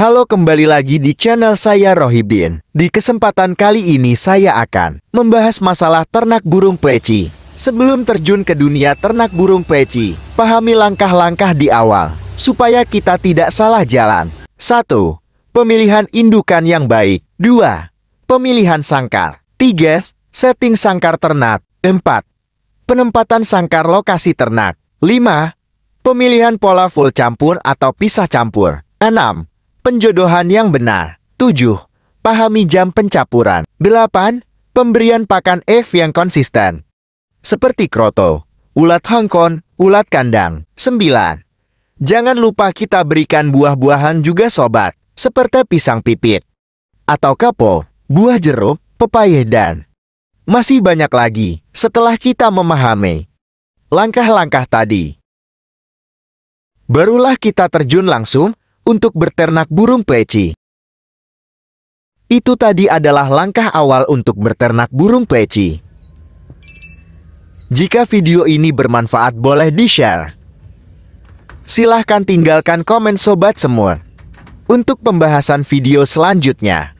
Halo kembali lagi di channel saya Rohibin. Di kesempatan kali ini saya akan membahas masalah ternak burung peci. Sebelum terjun ke dunia ternak burung peci, pahami langkah-langkah di awal supaya kita tidak salah jalan. 1. Pemilihan indukan yang baik. 2. Pemilihan sangkar. 3. Setting sangkar ternak. 4. Penempatan sangkar lokasi ternak. 5. Pemilihan pola full campur atau pisah campur. 6. Penjodohan yang benar. 7. Pahami jam pencapuran. 8. Pemberian pakan F yang konsisten. Seperti kroto, ulat hongkon, ulat kandang. 9. Jangan lupa kita berikan buah-buahan juga sobat, seperti pisang pipit. Atau kapo, buah jeruk, pepaya dan masih banyak lagi setelah kita memahami langkah-langkah tadi. Barulah kita terjun langsung untuk berternak burung peci. Itu tadi adalah langkah awal untuk berternak burung peci. Jika video ini bermanfaat boleh di-share. Silahkan tinggalkan komen sobat semua Untuk pembahasan video selanjutnya.